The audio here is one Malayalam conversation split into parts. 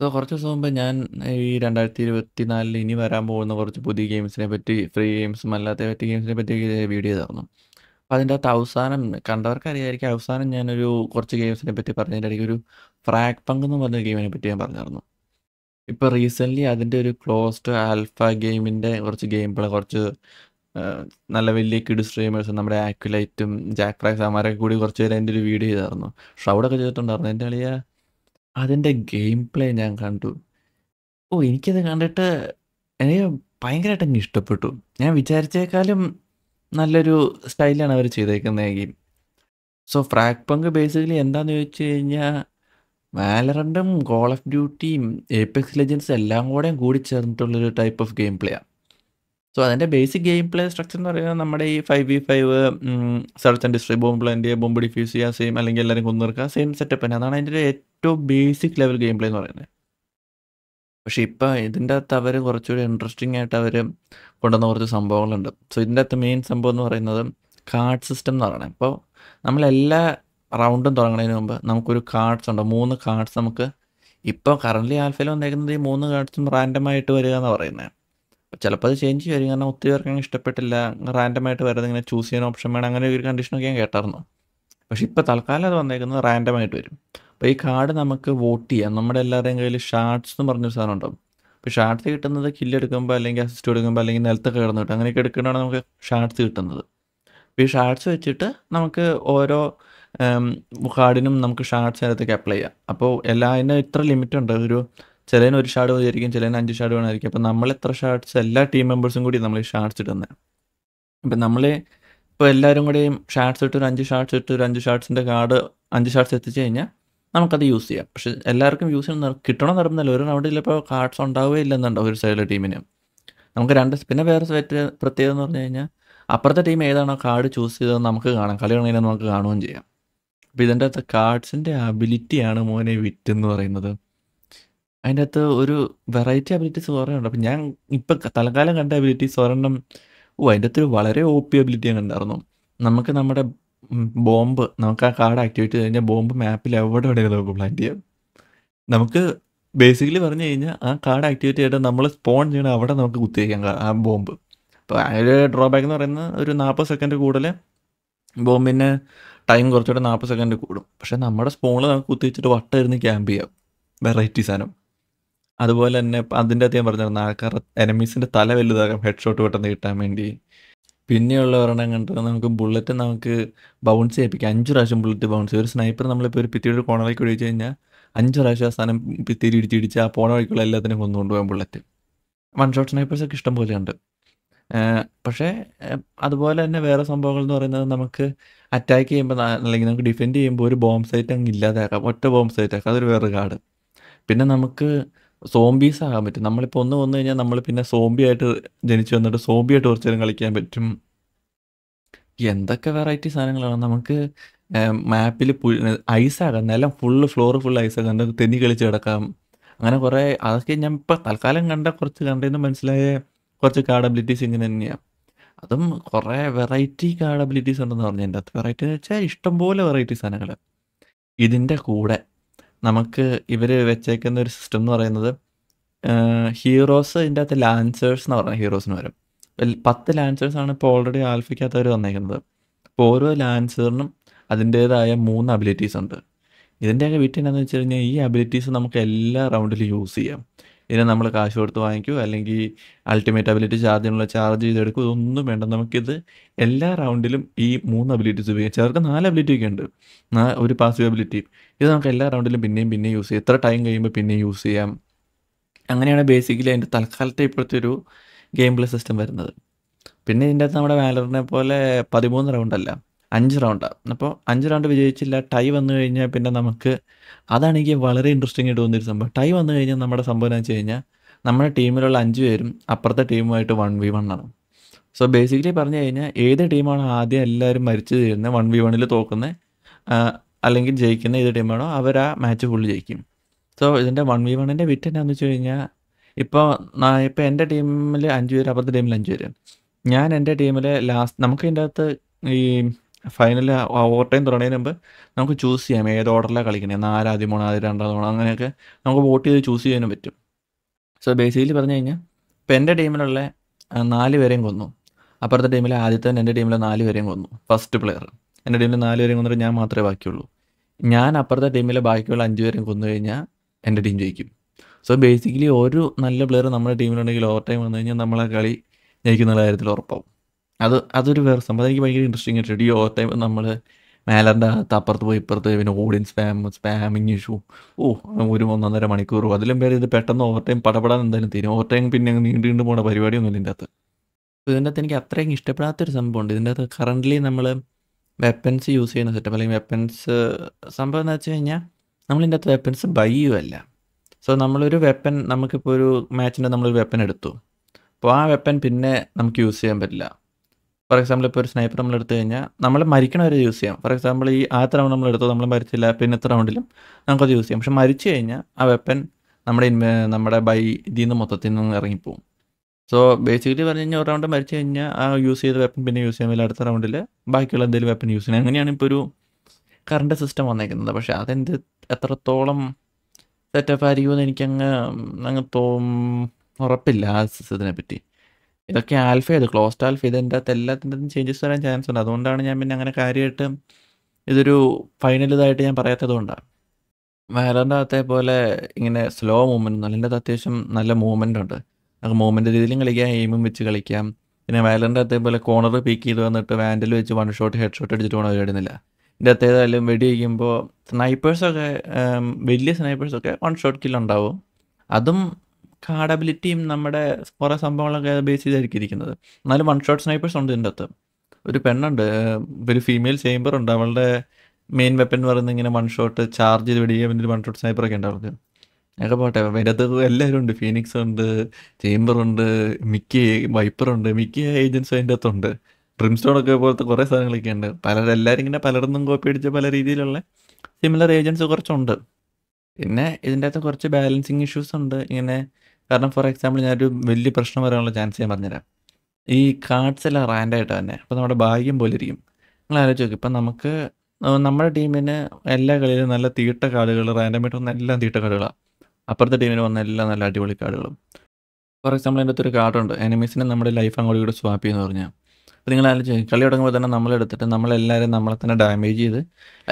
സോ കുറച്ച് ദിവസം മുമ്പ് ഞാൻ ഈ രണ്ടായിരത്തി ഇരുപത്തി നാലിൽ ഇനി വരാൻ പോകുന്ന കുറച്ച് പുതിയ ഗെയിംസിനെ പറ്റി ഫ്രീ ഗെയിംസും അല്ലാത്ത മറ്റ് ഗെയിംസിനെ പറ്റി വീഡിയോ ചെയ്തായിരുന്നു. അതിൻ്റെ അകത്ത് അവസാനം കണ്ടവർക്കറിയായിരിക്കും അവസാനം ഞാനൊരു കുറച്ച് ഗെയിംസിനെ പറ്റി പറഞ്ഞതിൻ്റെ ഇടയ്ക്ക് ഒരു ഫ്രാക് പങ്ക് എന്ന് പറഞ്ഞ ഗെയിമിനെ പറ്റി ഞാൻ പറഞ്ഞായിരുന്നു. ഇപ്പോൾ റീസെൻ്റ്ലി അതിൻ്റെ ഒരു ക്ലോസ്ഡ് ആൽഫ ഗെയിമിൻ്റെ കുറച്ച് ഗെയിം പ്ലേ കുറച്ച് നല്ല വലിയ കിഡ് സ്ട്രീമേഴ്സ് നമ്മുടെ ആക്യുലൈറ്റും ജാക്ക് ഫ്രാക്സ് അമാരൊക്കെ കൂടി കുറച്ച് പേര് അതിൻ്റെ ഒരു വീഡിയോ ചെയ്തായിരുന്നു. ഷൗഡൊക്കെ ചെയ്തിട്ടുണ്ടായിരുന്നു. എൻ്റെ അളിയാ അതിന്റെ ഗെയിം പ്ലേ ഞാൻ കണ്ടു. ഓ! എനിക്കത് കണ്ടിട്ട് എനിക്ക് അങ്ങ് ഇഷ്ടപ്പെട്ടു. ഞാൻ വിചാരിച്ചേക്കാളും നല്ലൊരു സ്റ്റൈലാണ് അവര് ചെയ്തേക്കുന്ന ഗെയിം. സോ ഫ്രാക് പങ്ക് ബേസിക്കലി എന്താന്ന് ചോദിച്ചു കഴിഞ്ഞാൽ വാലറണ്ടും കോൾ ഓഫ് ഡ്യൂട്ടിയും, ഏപ്പെക്സ് ലെജൻഡ്സും എല്ലാം കൂടി ചേർന്നിട്ടുള്ളൊരു ടൈപ്പ് ഓഫ് ഗെയിം പ്ലേയാ. സോ അതിൻ്റെ ബേസിക് ഗെയിം പ്ലേ സ്ട്രക്ചർ എന്ന് പറയുന്നത് നമ്മുടെ ഈ five v five search and destroy bomb plant bomb defuse ചെയ്യുക സെയിം അല്ലെങ്കിൽ എല്ലാവരും കൊന്നിറക്കുക സെയിം സെറ്റപ്പ് തന്നെ അതാണ് അതിൻ്റെ ഏറ്റവും ബേസിക് ലെവൽ ഗെയിം പ്ലേ എന്ന് പറയുന്നത് പക്ഷെ ഇപ്പം ഇതിൻ്റെ അകത്ത് അവർ കുറച്ചുകൂടി ഇൻട്രസ്റ്റിംഗ് ആയിട്ട് അവർ കൊണ്ടുവന്ന കുറച്ച് സംഭവങ്ങളുണ്ട് സോ ഇതിൻ്റെ അകത്ത് മെയിൻ സംഭവം എന്ന് പറയുന്നത് കാർഡ് സിസ്റ്റം എന്ന് പറയുന്നത് അപ്പോൾ നമ്മളെല്ലാ റൗണ്ടും തുടങ്ങുന്നതിന് മുമ്പ് നമുക്കൊരു കാർഡ്സ് ഉണ്ട് മൂന്ന് കാർഡ്സ് നമുക്ക് ഇപ്പോൾ കറൻ്റ്ലി ആൽഫയിൽ വന്നേക്കുന്നത് ഈ മൂന്ന് കാർഡ്സും റാൻഡമായിട്ട് വരിക എന്ന് പറയുന്നത് ചിലപ്പോൾ അത് ചേഞ്ച് ചെയ്യും കാരണം ഒത്തിരി പേർക്ക് അങ്ങനെ ഇഷ്ടപ്പെട്ടില്ല റാൻഡമായിട്ട് വരുന്നത് ഇങ്ങനെ ചൂസ് ചെയ്യുന്ന ഓപ്ഷൻ വേണം അങ്ങനെ ഒരു കണ്ടീഷനൊക്കെ ഞാൻ കേട്ടായിരുന്നു പക്ഷെ ഇപ്പോൾ തൽക്കാലം അത് വന്നേക്കുന്നത് റാൻഡമായിട്ട് വരും അപ്പോൾ ഈ കാർഡ് നമുക്ക് വോട്ട് ചെയ്യാം നമ്മുടെ എല്ലാവരുടെയും കയ്യിൽ ഷാർട്സ് എന്ന് പറഞ്ഞൊരു സാധനം ഉണ്ടാവും ഇപ്പോൾ ഷാർട്സ് കിട്ടുന്നത് കില്ല് എടുക്കുമ്പോൾ അല്ലെങ്കിൽ അസിസ്റ്റ് എടുക്കുമ്പോൾ അല്ലെങ്കിൽ നിലത്തൊക്കെ കിടന്ന് കിട്ടും അങ്ങനെയൊക്കെ എടുക്കണമെന്നാണ് നമുക്ക് ഷാർട്സ് കിട്ടുന്നത് അപ്പോൾ ഈ ഷാർട്സ് വെച്ചിട്ട് നമുക്ക് ഓരോ കാർഡിനും നമുക്ക് ഷാർട്സ് അതിനകത്തേക്ക് അപ്ലൈ ചെയ്യാം അപ്പോൾ എല്ലാ അതിന് ഇത്ര ലിമിറ്റ് ഉണ്ട് ഒരു ചിലതിന് ഒരു ഷാർഡ് മതിയായിരിക്കും ചിലതിന് അഞ്ച് ഷാർഡ് വേണമായിരിക്കും അപ്പം നമ്മൾ എത്ര ഷാർട്സ് എല്ലാ ടീം മെമ്പേഴ്സും കൂടി നമ്മൾ ഷാർട്സ് ഇടുന്നത് അപ്പം നമ്മൾ ഇപ്പോൾ എല്ലാവരും കൂടെയും ഷാർട്സ് ഇട്ട് ഒരു അഞ്ച് ഷാർട്സ് ഇട്ട് ഒരു അഞ്ച് ഷാർട്സിൻ്റെ കാർഡ് അഞ്ച് ഷാർട്സ് എത്തിച്ചു കഴിഞ്ഞാൽ നമുക്കത് യൂസ് ചെയ്യാം പക്ഷെ എല്ലാവർക്കും യൂസ് ചെയ്യണം കിട്ടണം നടന്നില്ല ഒരു റൗണ്ടിൽ ഇപ്പോൾ കാർഡ്സ് ഉണ്ടാവുകയേ ഇല്ലെന്നുണ്ടോ ഒരു സൈഡിലെ ടീമിന് നമുക്ക് രണ്ട് പിന്നെ വേറെ പ്രത്യേകത എന്ന് പറഞ്ഞു കഴിഞ്ഞാൽ അപ്പുറത്തെ ടീം ഏതാണോ കാർഡ് ചൂസ് ചെയ്തത് നമുക്ക് കാണാം കളി ഉണ്ടെങ്കിൽ നമുക്ക് കാണുകയും ചെയ്യാം അപ്പോൾ ഇതിൻ്റെ അകത്ത് കാർഡ്സിൻ്റെ അബിലിറ്റിയാണ് മോനെ വിറ്റ് എന്ന് പറയുന്നത് അകത്ത് ഒരു വെറൈറ്റി അബിലിറ്റീസ് കുറേ ഉണ്ട് അപ്പം ഞാൻ ഇപ്പം തൽക്കാലം കണ്ട അബിലിറ്റീസ് ഒരെണ്ണം ഓ അതിൻ്റെ അകത്തൊരു വളരെ ഒ പി അബിലിറ്റി ഞാൻ കണ്ടായിരുന്നു നമുക്ക് നമ്മുടെ ബോംബ് നമുക്ക് ആ കാർഡ് ആക്ടിവേറ്റ് ചെയ്ത് കഴിഞ്ഞാൽ ബോംബ് മാപ്പിൽ എവിടെ എവിടെയെങ്കിലും നമുക്ക് പ്ലാൻ ചെയ്യാം നമുക്ക് ബേസിക്കലി പറഞ്ഞു കഴിഞ്ഞാൽ ആ കാർഡ് ആക്ടിവേറ്റ് ചെയ്ത് നമ്മൾ സ്പോൺ ചെയ്യണം അവിടെ നമുക്ക് കുത്തിവയ്ക്കാം ആ ബോംബ് അപ്പോൾ ഡ്രോ ഡ്രോബാക്ക് എന്ന് പറയുന്നത് ഒരു നാൽപ്പത് സെക്കൻഡ് കൂടുതൽ ബോംബിന് ടൈം കുറച്ചുകൂടെ നാൽപ്പത് സെക്കൻഡ് കൂടും പക്ഷേ നമ്മുടെ സ്പോണിൽ നമുക്ക് കുത്തിവെച്ചിട്ട് വട്ടം ഇരുന്ന് ക്യാമ്പ് ചെയ്യാം വെറൈറ്റി സാധനം അതുപോലെ തന്നെ അതിൻ്റെ അധികം ഞാൻ പറഞ്ഞിരുന്ന ആൾക്കാർ എനമീസിൻ്റെ തല വലുതാകാം ഹെഡ് ഷോട്ട് പെട്ടെന്ന് കിട്ടാൻ വേണ്ടി പിന്നെയുള്ള ഒരെണ്ണം കണ്ടത് നമുക്ക് ബുള്ളറ്റ് നമുക്ക് ബൗൺസ് ചെയ്യിപ്പിക്കാം അഞ്ച് പ്രാവശ്യം ബുള്ളറ്റ് ബൗൺസ് ഒരു സ്നൈപ്പർ നമ്മളിപ്പോൾ ഒരു ഭിത്തിയുടെ കോണറിലേക്ക് ഒഴിച്ച് കഴിഞ്ഞാൽ അഞ്ച് പ്രാവശ്യം ആ പിത്തിരി ഇടിച്ചിടിച്ച് ആ പോണ വഴിക്കുള്ള എല്ലാത്തിനും കൊന്നുകൊണ്ട് പോകാൻ ബുള്ളറ്റ് വൺ ഷോട്ട് ഒക്കെ ഇഷ്ടം പോലെയുണ്ട് പക്ഷേ അതുപോലെ തന്നെ വേറെ സംഭവങ്ങൾ എന്ന് പറയുന്നത് നമുക്ക് അറ്റാക്ക് ചെയ്യുമ്പോൾ അല്ലെങ്കിൽ നമുക്ക് ഡിഫെൻഡ് ചെയ്യുമ്പോൾ ഒരു ബോംബ് സൈറ്റ് അങ്ങ് ഇല്ലാതാക്കാം ഒറ്റ ബോംബ് സൈറ്റ് ആക്കാം അതൊരു വേറെ കാർഡ് പിന്നെ നമുക്ക് സോംബീസ് ആകാൻ പറ്റും നമ്മളിപ്പോൾ ഒന്ന് വന്നു കഴിഞ്ഞാൽ നമ്മൾ പിന്നെ സോംബി ആയിട്ട് ജനിച്ചു വന്നിട്ട് സോംബി ആയിട്ട് കുറച്ച് നേരം കളിക്കാൻ പറ്റും എന്തൊക്കെ വെറൈറ്റി സാധനങ്ങളാണ് നമുക്ക് മാപ്പിൽ ഐസാകാം നിലം ഫുള്ള് ഫ്ലോർ ഫുൾ ഐസാകാം എന്നിട്ട് തെന്നി കളിച്ച് കിടക്കാം അങ്ങനെ കുറേ അതൊക്കെ ഞാൻ ഇപ്പോൾ തൽക്കാലം കണ്ട കുറച്ച് കണ്ടതെന്ന് മനസ്സിലായ കുറച്ച് കാർഡ് ഇങ്ങനെ തന്നെയാണ് അതും കുറേ വെറൈറ്റി കാർഡ് ഉണ്ടെന്ന് പറഞ്ഞു എൻ്റെ അത് വെറൈറ്റി എന്ന് വെച്ചാൽ ഇഷ്ടംപോലെ വെറൈറ്റി സാധനങ്ങൾ ഇതിൻ്റെ കൂടെ നമുക്ക് ഇവർ വെച്ചേക്കുന്ന ഒരു സിസ്റ്റം എന്ന് പറയുന്നത് ഹീറോസ് ഇതിൻ്റെ അകത്ത് ലാൻസേഴ്സ് എന്ന് പറഞ്ഞ ഹീറോസിന് വരും പത്ത് ലാൻസേഴ്സ് ആണ് ഇപ്പോൾ ഓൾറെഡി ആൽഫിക്കകത്ത് അവർ തന്നേക്കുന്നത് അപ്പോൾ ഓരോ ലാൻസറിനും അതിൻ്റേതായ മൂന്ന് അബിലിറ്റീസ് ഉണ്ട് ഇതിൻ്റെയൊക്കെ വിറ്റ് എന്താണെന്ന് വെച്ച് കഴിഞ്ഞാൽ ഈ അബിലിറ്റീസ് നമുക്ക് എല്ലാ റൗണ്ടിലും യൂസ് ചെയ്യാം ഇതിനെ നമ്മൾ കാശ് കൊടുത്ത് വാങ്ങിക്കൂ അല്ലെങ്കിൽ അൾട്ടിമേറ്റ് അബിലിറ്റി ചാർജിനുള്ള ചാർജ് ചെയ്തെടുക്കും ഇതൊന്നും വേണ്ട നമുക്കിത് എല്ലാ റൗണ്ടിലും ഈ മൂന്ന് അബിലിറ്റീസ് ഉപയോഗിക്കാം ചിലർക്ക് നാല് അബിലിറ്റി ഒക്കെ ഉണ്ട് ഒരു പാസീവ് അബിലിറ്റി ഇത് നമുക്ക് എല്ലാ റൗണ്ടിലും പിന്നെയും പിന്നെയും യൂസ് ചെയ്യാം എത്ര ടൈം കഴിയുമ്പോൾ പിന്നെയും യൂസ് ചെയ്യാം അങ്ങനെയാണ് ബേസിക്കലി അതിൻ്റെ തൽക്കാലത്തെ ഇപ്പോഴത്തെ ഒരു ഗെയിം പ്ലേ സിസ്റ്റം വരുന്നത് പിന്നെ ഇതിൻ്റെ അകത്ത് നമ്മുടെ വാലറിനെ പോലെ പതിമൂന്ന് റൗണ്ടല്ല അഞ്ച് റൗണ്ടാണ് അപ്പോൾ അഞ്ച് റൗണ്ട് വിജയിച്ചില്ല ടൈ വന്നു കഴിഞ്ഞാൽ പിന്നെ നമുക്ക് അതാണെങ്കിൽ വളരെ ഇൻട്രസ്റ്റിംഗ് ആയിട്ട് തോന്നിയൊരു സംഭവം ടൈ വന്നു കഴിഞ്ഞാൽ നമ്മുടെ സംഭവം എന്ന് വെച്ച് കഴിഞ്ഞാൽ നമ്മുടെ ടീമിലുള്ള അഞ്ച് പേരും അപ്പുറത്തെ ടീമുമായിട്ട് വൺ വി വണ്ണാണ് ആണ് സോ ബേസിക്കലി പറഞ്ഞു കഴിഞ്ഞാൽ ഏത് ടീമാണ് ആദ്യം എല്ലാവരും മരിച്ചു തീരുന്നത് വൺ വി വണ്ണിൽ തോക്കുന്നത് അല്ലെങ്കിൽ ജയിക്കുന്ന ഏത് ടീമാണോ അവർ ആ മാച്ച് ഫുള്ള് ജയിക്കും സോ ഇതിൻ്റെ വൺ വി വണ്ണിൻ്റെ വിറ്റ് എന്നാന്ന് വെച്ച് കഴിഞ്ഞാൽ ഇപ്പോൾ ഇപ്പോൾ എൻ്റെ ടീമിൽ അഞ്ച് പേര് അപ്പുറത്തെ ടീമിൽ അഞ്ച് പേര് ഞാൻ എൻ്റെ ടീമിൽ ലാസ്റ്റ് നമുക്ക് ഇതിൻ്റെ അകത്ത് ഈ ഫൈനൽ ഓവർ ടൈം തുടങ്ങിയതിന് മുമ്പ് നമുക്ക് ചൂസ് ചെയ്യാം ഏത് ഓർഡറിലാണ് കളിക്കണേ നാലാദ്യം മൂന്ന് ആദ്യം രണ്ടാം തവണ അങ്ങനെയൊക്കെ നമുക്ക് വോട്ട് ചെയ്ത് ചൂസ് ചെയ്യാനും പറ്റും സോ ബേസിക്കലി പറഞ്ഞു കഴിഞ്ഞാൽ ഇപ്പം എൻ്റെ ടീമിലുള്ള നാല് പേരെയും കൊന്നു അപ്പുറത്തെ ടീമിലെ ആദ്യത്തെ എൻ്റെ ടീമിലെ നാല് പേരെയും കൊന്നു ഫസ്റ്റ് പ്ലെയർ എൻ്റെ ടീമിലെ നാല് പേരെയും കൊന്നിട്ട് ഞാൻ മാത്രമേ ബാക്കിയുള്ളൂ ഞാൻ അപ്പുറത്തെ ടീമിലെ ബാക്കിയുള്ള അഞ്ച് പേരെയും കൊന്നു കഴിഞ്ഞാൽ എൻ്റെ ടീം ജയിക്കും സോ ബേസിക്കലി ഒരു നല്ല പ്ലെയർ നമ്മുടെ ടീമിലുണ്ടെങ്കിൽ ഓവർ ടൈം വന്നു കഴിഞ്ഞാൽ നമ്മളെ കളി ജയിക്കുന്ന കാര്യത്തിൽ ഉറപ്പാവും അത് അതൊരു വേറെ സംഭവം എനിക്ക് ഭയങ്കര ഇൻട്രസ്റ്റിംഗ് ആയിട്ട് ഈ ഓവർ ടൈം നമ്മൾ മേലറിൻ്റെ അകത്ത് അപ്പുറത്ത് പോയി ഇപ്പുറത്ത് പിന്നെ ഓഡിയൻസ് സ്പാം സ്പാമിങ് ഇഷ്യൂ ഓ ഒരു ഒന്നൊന്നര മണിക്കൂർ അതിലും പേര് ഇത് പെട്ടെന്ന് ഓവർ ടൈം പടപെടാൻ എന്തായാലും തീരും ഓവർ ടൈം പിന്നെ നീണ്ടു നീണ്ടു പോകുന്ന പരിപാടിയൊന്നുമില്ല ഇതിൻ്റെ അകത്ത് ഇതിൻ്റെ അകത്ത് എനിക്ക് അത്രയും ഇഷ്ടപ്പെടാത്തൊരു സംഭവമുണ്ട് ഇതിൻ്റെ അകത്ത് കറൻ്റ്ലി നമ്മൾ വെപ്പൻസ് യൂസ് ചെയ്യുന്ന സെറ്റപ്പ് അല്ലെങ്കിൽ വെപ്പൻസ് സംഭവം എന്ന് വെച്ച് കഴിഞ്ഞാൽ നമ്മളിതിൻ്റെ അകത്ത് വെപ്പൻസ് ബൈ ചെയ്യുമല്ല സോ നമ്മളൊരു വെപ്പൻ നമുക്കിപ്പോൾ ഒരു മാച്ചിൻ്റെ നമ്മളൊരു വെപ്പൻ എടുത്തു അപ്പോൾ ആ വെപ്പൻ പിന്നെ നമുക്ക് യൂസ് ചെയ്യാൻ പറ്റില്ല ഫോർ എക്സാമ്പിൾ ഇപ്പോൾ ഒരു സ്നൈപ്പർ നമ്മൾ എടുത്തു കഴിഞ്ഞാൽ നമ്മൾ മരിക്കണവരെ യൂസ് ചെയ്യാം ഫോർ എക്സാമ്പിൾ ഈ ആദ്യത്തെ റൗണ്ട് നമ്മൾ എടുത്തത് നമ്മൾ മരിച്ചില്ല പിന്നെ ഇത്ര റൗണ്ടിലും നമുക്കത് യൂസ് ചെയ്യാം പക്ഷെ മരിച്ചു കഴിഞ്ഞാൽ ആ വെപ്പൻ നമ്മുടെ നമ്മുടെ ബൈ ഇതിൽ നിന്ന് മൊത്തത്തിൽ നിന്ന് ഇറങ്ങിപ്പോവും സോ ബേസിക്കലി പറഞ്ഞു കഴിഞ്ഞാൽ ഒരു റൗണ്ട് മരിച്ചു കഴിഞ്ഞാൽ ആ യൂസ് ചെയ്ത വെപ്പൻ പിന്നെ യൂസ് ചെയ്യാൻ അടുത്ത റൗണ്ടിൽ ബാക്കിയുള്ള എന്തെങ്കിലും വെപ്പൻ യൂസ് ചെയ്യണം അങ്ങനെയാണ് ഇപ്പോൾ ഒരു കറണ്ട് സിസ്റ്റം വന്നേക്കുന്നത് പക്ഷേ അതെന്ത് എത്രത്തോളം സെറ്റപ്പ് ആയിരിക്കുമെന്ന് എനിക്കങ്ങ് അങ്ങ് തോ ഉറപ്പില്ല ആ സിസ്റ്റത്തിനെ പറ്റി ഇതൊക്കെ ആൽഫ ചെയ്ത് ക്ലോസ്ഡ് ആൽഫ ഇതിൻ്റെ അകത്ത് എല്ലാത്തിൻ്റെ ചേഞ്ചസ് വരാൻ ചാൻസ് ഉണ്ട് അതുകൊണ്ടാണ് ഞാൻ പിന്നെ അങ്ങനെ കാര്യമായിട്ട് ഇതൊരു ഫൈനൽ ഇതായിട്ട് ഞാൻ പറയാത്തത് കൊണ്ടാണ് വേറെൻ്റെ അകത്തെ പോലെ ഇങ്ങനെ സ്ലോ മൂവ്മെൻറ്റ് ഒന്നും എൻ്റെ അത്യാവശ്യം നല്ല മൂവ്മെൻ്റ് ഉണ്ട് നമുക്ക് മൂവ്മെൻ്റ് രീതിയിലും കളിക്കാം എയിമും വെച്ച് കളിക്കാം പിന്നെ വയലറിൻ്റെ അത്തേ പോലെ കോർണർ പീക്ക് ചെയ്ത് വന്നിട്ട് വാൻഡിൽ വെച്ച് വൺ ഷോട്ട് ഹെഡ് ഷോട്ട് അടിച്ചിട്ട് പോകണം വരുന്നില്ല എൻ്റെ അത്തേതായാലും വെടി വയ്ക്കുമ്പോൾ സ്നൈപ്പേഴ്സൊക്കെ വലിയ സ്നൈപ്പേഴ്സൊക്കെ വൺ ഷോട്ട് കില്ലുണ്ടാവും അതും കാഡബിലിറ്റിയും നമ്മുടെ കുറേ സംഭവങ്ങളൊക്കെ ബേസ് ചെയ്തായിരിക്കും ഇരിക്കുന്നത് എന്നാലും വൺ ഷോട്ട് സ്നൈപ്പേഴ്സ് ഉണ്ട് ഇതിൻ്റെ അകത്ത് ഒരു പെണ്ണുണ്ട് ഒരു ഫീമെയിൽ ചേംബർ ഉണ്ട് അവളുടെ മെയിൻ വെപ്പൻ എന്ന് പറയുന്നത് ഇങ്ങനെ വൺ ഷോട്ട് ചാർജ് ചെയ്ത് വെടിയേ പിന്നെ ഒരു വൺ ഷോട്ട് സ്നൈപ്പർ ഒക്കെ അവൾക്ക് ഞങ്ങൾക്ക് പോട്ടെ വരത് എല്ലാവരും ഉണ്ട് ഫീനിക്സ് ഉണ്ട് ചേമ്പർ ഉണ്ട് മിക്ക വൈപ്പർ ഉണ്ട് മിക്ക ഏജൻസ് അതിൻ്റെ അകത്തുണ്ട് ഒക്കെ പോലത്തെ കുറേ സാധനങ്ങളൊക്കെ ഉണ്ട് പല എല്ലാവരും ഇങ്ങനെ പലർന്നും കോപ്പി അടിച്ച പല രീതിയിലുള്ള സിമിലർ ഏജൻസ് കുറച്ചുണ്ട് പിന്നെ ഇതിൻ്റെ അകത്ത് കുറച്ച് ബാലൻസിങ് ഇഷ്യൂസ് ഉണ്ട് ഇങ്ങനെ കാരണം ഫോർ എക്സാമ്പിൾ ഞാനൊരു വലിയ പ്രശ്നം വരാനുള്ള ചാൻസ് ഞാൻ പറഞ്ഞുതരാം ഈ കാർഡ്സ് എല്ലാം റാൻഡായിട്ട് തന്നെ അപ്പോൾ നമ്മുടെ ഭാഗ്യം പോലെ ഇരിക്കും നിങ്ങൾ ആലോചിച്ച് നോക്കും ഇപ്പം നമുക്ക് നമ്മുടെ ടീമിന് എല്ലാ കളിയിലും നല്ല തീട്ട കാർഡുകൾ റാൻഡമായിട്ട് വന്ന എല്ലാം തീട്ട കാർഡുകളാണ് അപ്പുറത്തെ ടീമിന് വന്ന എല്ലാം നല്ല അടിപൊളി കാർഡുകളും ഫോർ എക്സാമ്പിൾ എൻ്റെ അടുത്തൊരു കാർഡുണ്ട് എനിമീസിനെ നമ്മുടെ ലൈഫ് അങ്ങോട്ട് കൂടി സ്വാപ്പ് ചെയ്യുന്ന പറഞ്ഞാൽ അപ്പോൾ നിങ്ങൾ ആലോചിച്ച് കളി തുടങ്ങുമ്പോൾ തന്നെ നമ്മളെടുത്തിട്ട് നമ്മളെല്ലാവരും നമ്മളെ തന്നെ ഡാമേജ് ചെയ്ത്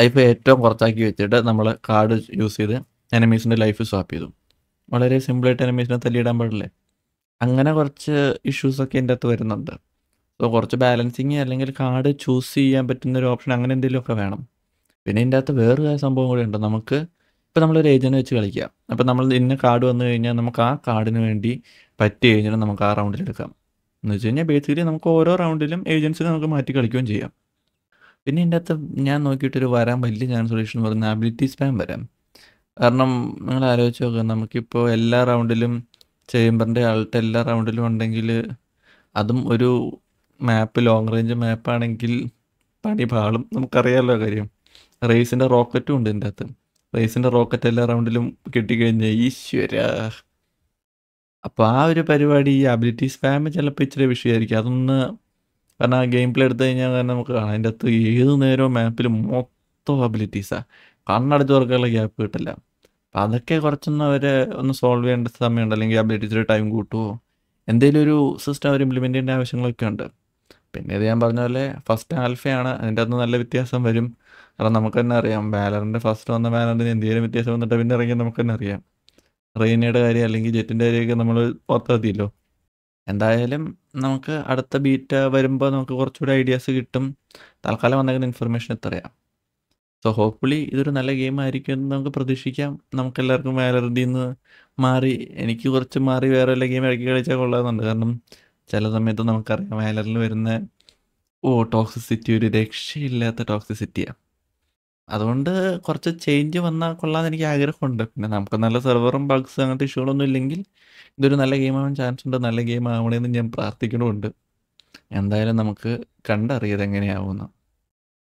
ലൈഫ് ഏറ്റവും കുറച്ചാക്കി വെച്ചിട്ട് നമ്മൾ കാർഡ് യൂസ് ചെയ്ത് എനിമീസിൻ്റെ ലൈഫ് സ്വാപ്പ് ചെയ്തു വളരെ സിമ്പിളായിട്ട് അനിമേഷനെ തല്ലിയിടാൻ പാടില്ലേ അങ്ങനെ കുറച്ച് ഇഷ്യൂസൊക്കെ എൻ്റെ അകത്ത് വരുന്നുണ്ട് സോ കുറച്ച് ബാലൻസിങ് അല്ലെങ്കിൽ കാർഡ് ചൂസ് ചെയ്യാൻ പറ്റുന്ന ഒരു ഓപ്ഷൻ അങ്ങനെ എന്തെങ്കിലുമൊക്കെ വേണം പിന്നെ ഇതിൻ്റെ അകത്ത് വേറൊരു സംഭവം കൂടെ ഉണ്ട് നമുക്ക് ഇപ്പം നമ്മളൊരു ഏജൻറ്റ് വെച്ച് കളിക്കുക അപ്പോൾ നമ്മൾ ഇന്ന കാർഡ് വന്നു കഴിഞ്ഞാൽ നമുക്ക് ആ കാർഡിന് വേണ്ടി പറ്റിയ ഏജൻറ്റ് നമുക്ക് ആ റൗണ്ടിൽ എടുക്കാം എന്ന് വെച്ച് കഴിഞ്ഞാൽ ബേസിക്കലി നമുക്ക് ഓരോ റൗണ്ടിലും ഏജൻസിനെ നമുക്ക് മാറ്റി കളിക്കുകയും ചെയ്യാം പിന്നെ ഇതിൻ്റെ അകത്ത് ഞാൻ നോക്കിയിട്ടൊരു വരാൻ വലിയ ചാൻസ് സൊല്യൂഷൻ പറയുന്ന ആബിലിറ്റി സ്പാം വരാം കാരണം നിങ്ങൾ ആലോചിച്ച് നോക്കുക നമുക്കിപ്പോൾ എല്ലാ റൗണ്ടിലും ചേംബറിൻ്റെ ആൾട്ട് എല്ലാ റൗണ്ടിലും ഉണ്ടെങ്കിൽ അതും ഒരു മാപ്പ് ലോങ് റേഞ്ച് മാപ്പാണെങ്കിൽ പണി പാളും നമുക്കറിയാമല്ലോ കാര്യം റേസിൻ്റെ റോക്കറ്റും ഉണ്ട് ഇതിൻ്റെ അകത്ത് റേസിൻ്റെ റോക്കറ്റ് എല്ലാ റൗണ്ടിലും കിട്ടിക്കഴിഞ്ഞാൽ ഈശ്വര അപ്പോൾ ആ ഒരു പരിപാടി ഈ അബിലിറ്റി സ്പാമ് ചിലപ്പോൾ ഇച്ചിരി വിഷയമായിരിക്കും അതൊന്ന് കാരണം ആ ഗെയിം പ്ലേ എടുത്തു കഴിഞ്ഞാൽ തന്നെ നമുക്ക് കാണാം അതിൻ്റെ അകത്ത് ഏത് നേരവും മാപ്പിൽ മൊത്തം അബിലിറ്റീസാണ് കണ്ണടച്ച് തുറക്കാനുള്ള ഗ്യാപ്പ് കിട്ടില്ല അപ്പം അതൊക്കെ കുറച്ചൊന്ന് അവർ ഒന്ന് സോൾവ് ചെയ്യേണ്ട സമയമുണ്ട് അല്ലെങ്കിൽ അബിലിറ്റിച്ചിട്ട് ടൈം കൂട്ടുമോ എന്തെങ്കിലും ഒരു സിസ്റ്റം അവർ ഇംപ്ലിമെൻ്റ് ചെയ്യേണ്ട ആവശ്യങ്ങളൊക്കെ ഉണ്ട് പിന്നെ ഇത് ഞാൻ പറഞ്ഞ പോലെ ഫസ്റ്റ് ആൽഫയാണ് അതിൻ്റെ അകത്ത് നല്ല വ്യത്യാസം വരും കാരണം നമുക്ക് തന്നെ അറിയാം ബാലറിൻ്റെ ഫസ്റ്റ് വന്ന ബാലറിന് എന്തെങ്കിലും വ്യത്യാസം വന്നിട്ട് പിന്നെ ഇറങ്ങിയാൽ നമുക്ക് തന്നെ അറിയാം റെയിനയുടെ കാര്യം അല്ലെങ്കിൽ ജെറ്റിൻ്റെ കാര്യമൊക്കെ നമ്മൾ പുറത്തിറത്തിയല്ലോ എന്തായാലും നമുക്ക് അടുത്ത ബീറ്റ് വരുമ്പോൾ നമുക്ക് കുറച്ചുകൂടി ഐഡിയാസ് കിട്ടും തൽക്കാലം വന്നേക്കുന്ന ഇൻഫർമേഷൻ എത്രയാണ് സോ ഹോപ്പ്ഫുള്ളി ഇതൊരു നല്ല ഗെയിം ആയിരിക്കും എന്ന് നമുക്ക് പ്രതീക്ഷിക്കാം നമുക്ക് എല്ലാവർക്കും വാലറിൽ നിന്ന് മാറി എനിക്ക് കുറച്ച് മാറി വേറെ വല്ല ഗെയിം ഇറക്കി കളിച്ചാൽ കൊള്ളാമെന്നുണ്ട് കാരണം ചില സമയത്ത് നമുക്കറിയാം വേലറിൽ വരുന്ന ഓ ടോക്സിസിറ്റി ഒരു രക്ഷയില്ലാത്ത ടോക്സിസിറ്റിയാണ് അതുകൊണ്ട് കുറച്ച് ചേഞ്ച് വന്നാൽ കൊള്ളാമെന്ന് എനിക്ക് ആഗ്രഹമുണ്ട് പിന്നെ നമുക്ക് നല്ല സെർവറും ബഗ്സ് അങ്ങനത്തെ ഇഷ്യൂകളൊന്നും ഇല്ലെങ്കിൽ ഇതൊരു നല്ല ഗെയിം ആവാൻ ചാൻസ് ഉണ്ട് നല്ല ഗെയിം ആവണമെന്ന് ഞാൻ പ്രാർത്ഥിക്കണമുണ്ട് എന്തായാലും നമുക്ക് കണ്ടറിയത് എങ്ങനെയാവുന്നു